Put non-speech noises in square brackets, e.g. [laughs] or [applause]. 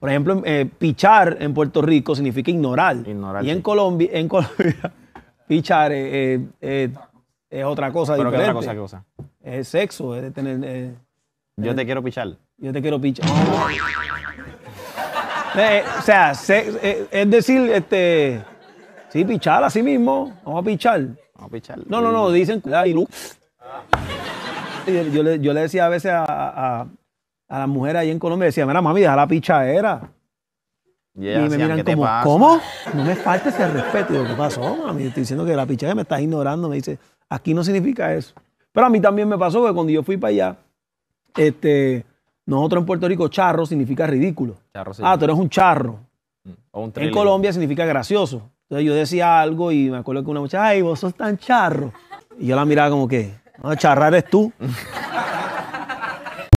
Por ejemplo, eh, pichar en Puerto Rico significa ignorar. ignorar y en Colombia, en Colombia [laughs] pichar eh, eh, es otra cosa ¿Pero diferente. otra cosa que cosa? Es sexo, es tener... yo te quiero pichar. Yo te quiero pichar. o sea, es decir, este... Sí, pichar así mismo. Vamos a pichar. Vamos a pichar. No, no, no, dicen... Ah. Yo le, yo le decía a veces a, a las mujeres ahí en Colombia decía, mira, mami, deja la pichadera. Y, y me miran como, ¿cómo? No me falta ese respeto. Y yo, ¿qué pasó, mami? Estoy diciendo que la pichadera me estás ignorando. Me dice, aquí no significa eso. Pero a mí también me pasó que cuando yo fui para allá, este, nosotros en Puerto Rico, charro significa ridículo. Charro, sí. Ah, tú eres un charro. Mm, en Colombia significa gracioso. Entonces yo decía algo y me acuerdo que una muchacha, ay, vos sos tan charro. Y yo la miraba como que, no, charrar eres tú. [laughs]